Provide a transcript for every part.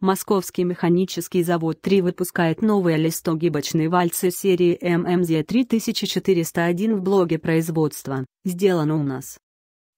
Московский механический завод 3 выпускает новые листогибочные вальцы серии ММЗ-3401 в блоге производства. Сделано у нас.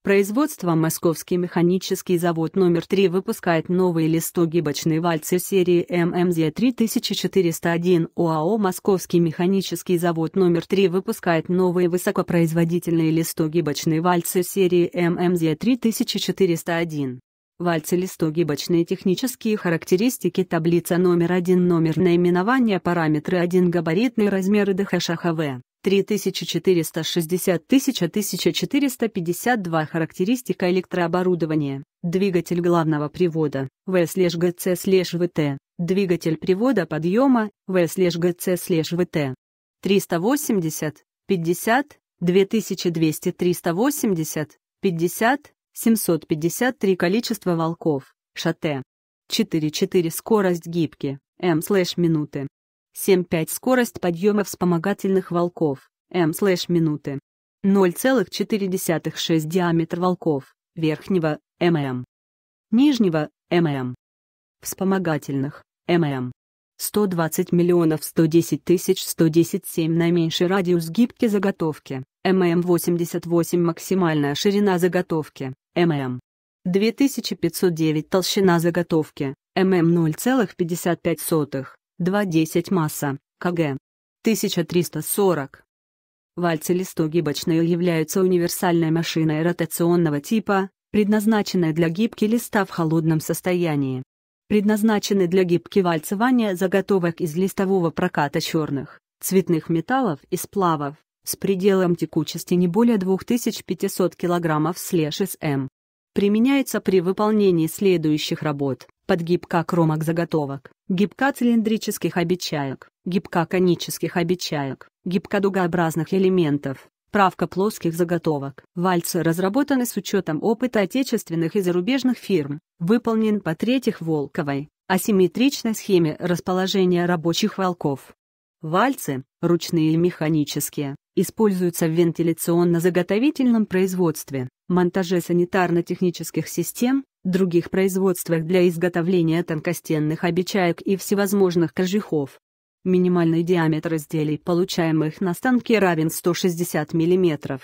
Производство Московский механический завод номер 3 выпускает новые листогибочные вальцы серии ММЗ-3401 ОАО Московский механический завод номер 3 выпускает новые высокопроизводительные листогибочные вальцы серии ММЗ-3401. Вальцы листок гибочные технические характеристики таблица номер 1 номер наименования параметры 1 габаритные размеры ДХШХВ 3460 1452 характеристика электрооборудования двигатель главного привода В/ГЦ/ВТ двигатель привода подъема В/ГЦ/ВТ 380 50 2200 380 50 753 количество волков, шате. 4-4 скорость гибки, м слэш минуты. 7-5 скорость подъема вспомогательных волков, м слэш минуты. 0,4-6 диаметр волков, верхнего, мм. Нижнего, мм. Вспомогательных, мм. 120 миллионов 110 тысяч 117 наименьший радиус гибки заготовки, мм 88 максимальная ширина заготовки, мм. 2509 толщина заготовки, мм 0,55, 2,10 масса, кг. 1340. Вальцы-листо являются универсальной машиной ротационного типа, предназначенной для гибки листа в холодном состоянии. Предназначены для гибки вальцевания заготовок из листового проката черных, цветных металлов и сплавов, с пределом текучести не более 2500 кг слеж см Применяется при выполнении следующих работ подгибка кромок заготовок, гибка цилиндрических обечаек, гибка конических обечаек, гибка дугообразных элементов, правка плоских заготовок. Вальцы разработаны с учетом опыта отечественных и зарубежных фирм, выполнен по третьих Волковой, асимметричной схеме расположения рабочих волков. Вальцы, ручные и механические, используются в вентиляционно-заготовительном производстве, монтаже санитарно-технических систем, других производствах для изготовления тонкостенных обечаек и всевозможных кожухов. Минимальный диаметр изделий, получаемых на станке, равен 160 мм.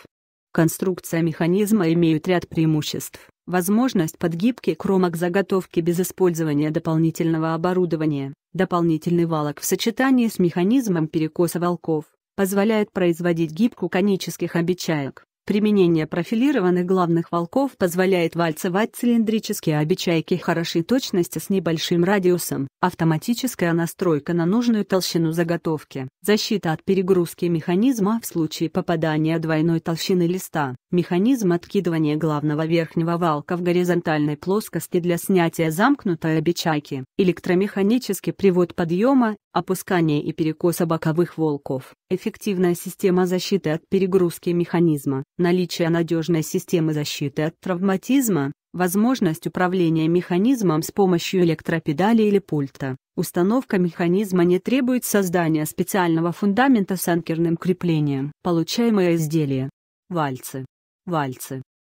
Конструкция механизма имеет ряд преимуществ возможность подгибки кромок заготовки без использования дополнительного оборудования, дополнительный валок в сочетании с механизмом перекоса волков, позволяет производить гибку конических обечаек. Применение профилированных главных волков позволяет вальцевать цилиндрические обечайки хорошей точности с небольшим радиусом, автоматическая настройка на нужную толщину заготовки, защита от перегрузки механизма в случае попадания двойной толщины листа, Механизм откидывания главного верхнего валка в горизонтальной плоскости для снятия замкнутой обечайки, электромеханический привод подъема, опускания и перекоса боковых волков, эффективная система защиты от перегрузки механизма, наличие надежной системы защиты от травматизма, возможность управления механизмом с помощью электропедали или пульта. Установка механизма не требует создания специального фундамента с анкерным креплением. Получаемое изделие. Вальцы. Вальцы.